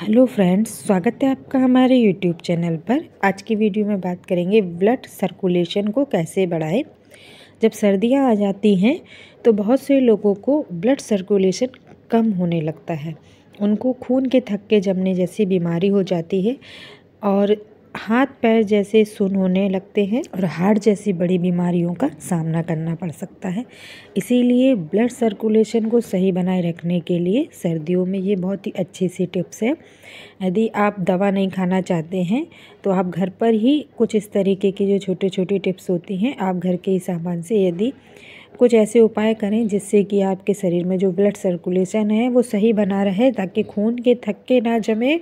hello friends स्वागत है आपका हमारे यूट्यूब चैनल पर आज की वीडियो में बात करेंगे ब्लड सर्कुलेशन को कैसे बढ़ाएं जब सर्दियां आ जाती हैं तो बहुत से लोगों को ब्लड सर्कुलेशन कम होने लगता है उनको खून के थक्के जमने जैसी बीमारी हो जाती है और हाथ पैर जैसे सुन होने लगते हैं और हार्ट जैसी बड़ी बीमारियों का सामना करना पड़ सकता है इसीलिए ब्लड सर्कुलेशन को सही बनाए रखने के लिए सर्दियों में ये बहुत ही अच्छी सी टिप्स है यदि आप दवा नहीं खाना चाहते हैं तो आप घर पर ही कुछ इस तरीके की जो छोटे छोटे टिप्स होती हैं आप घर के ही सामान से यदि कुछ ऐसे उपाय करें जिससे कि आपके शरीर में जो ब्लड सर्कुलेशन है वो सही बना रहे ताकि खून के थक्के ना जमे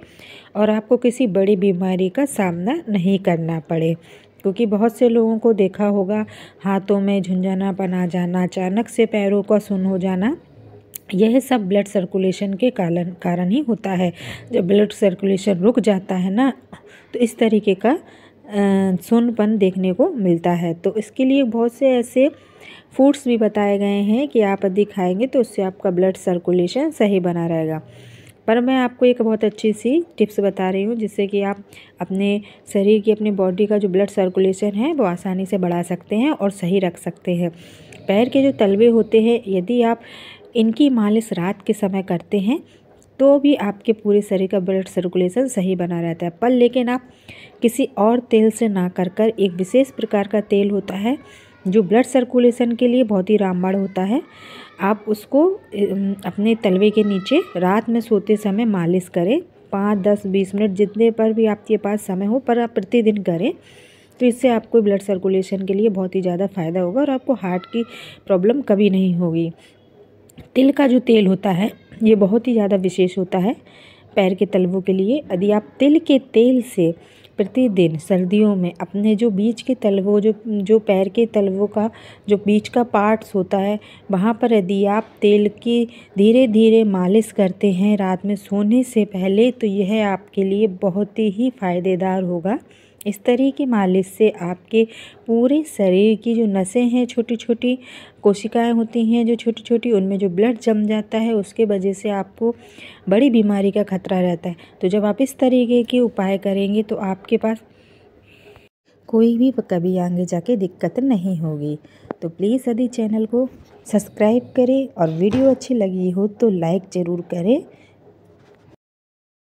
और आपको किसी बड़ी बीमारी का सामना नहीं करना पड़े क्योंकि बहुत से लोगों को देखा होगा हाथों में झुंझुनापन आ जाना अचानक से पैरों का सुन हो जाना यह सब ब्लड सर्कुलेशन के कारण कारण ही होता है जब ब्लड सर्कुलेशन रुक जाता है ना तो इस तरीके का सुनपन देखने को मिलता है तो इसके लिए बहुत से ऐसे फूड्स भी बताए गए हैं कि आप अधिक खाएंगे तो उससे आपका ब्लड सर्कुलेशन सही बना रहेगा पर मैं आपको एक बहुत अच्छी सी टिप्स बता रही हूँ जिससे कि आप अपने शरीर की अपने बॉडी का जो ब्लड सर्कुलेशन है वो आसानी से बढ़ा सकते हैं और सही रख सकते हैं पैर के जो तलवे होते हैं यदि आप इनकी मालिश रात के समय करते हैं तो भी आपके पूरे शरीर का ब्लड सर्कुलेशन सही बना रहता है पर लेकिन आप किसी और तेल से ना कर कर एक विशेष प्रकार का तेल होता है जो ब्लड सर्कुलेशन के लिए बहुत ही रामबाण होता है आप उसको अपने तलवे के नीचे रात में सोते समय मालिश करें पाँच दस बीस मिनट जितने पर भी आपके पास समय हो पर आप प्रतिदिन करें तो इससे आपको ब्लड सर्कुलेशन के लिए बहुत ही ज़्यादा फ़ायदा होगा और आपको हार्ट की प्रॉब्लम कभी नहीं होगी तिल का जो तेल होता है ये बहुत ही ज़्यादा विशेष होता है पैर के तलवों के लिए यदि आप तिल के तेल से प्रतिदिन सर्दियों में अपने जो बीच के तलवों जो जो पैर के तलवों का जो बीच का पार्ट्स होता है वहाँ पर यदि आप तेल की धीरे धीरे मालिश करते हैं रात में सोने से पहले तो यह आपके लिए बहुत ही फ़ायदेदार होगा इस तरह की मालिश से आपके पूरे शरीर की जो नसें हैं छोटी छोटी कोशिकाएं होती हैं जो छोटी छोटी उनमें जो ब्लड जम जाता है उसके वजह से आपको बड़ी बीमारी का खतरा रहता है तो जब आप इस तरीके के उपाय करेंगे तो आपके पास कोई भी कभी आगे जाके दिक्कत नहीं होगी तो प्लीज़ यदि चैनल को सब्सक्राइब करें और वीडियो अच्छी लगी हो तो लाइक ज़रूर करें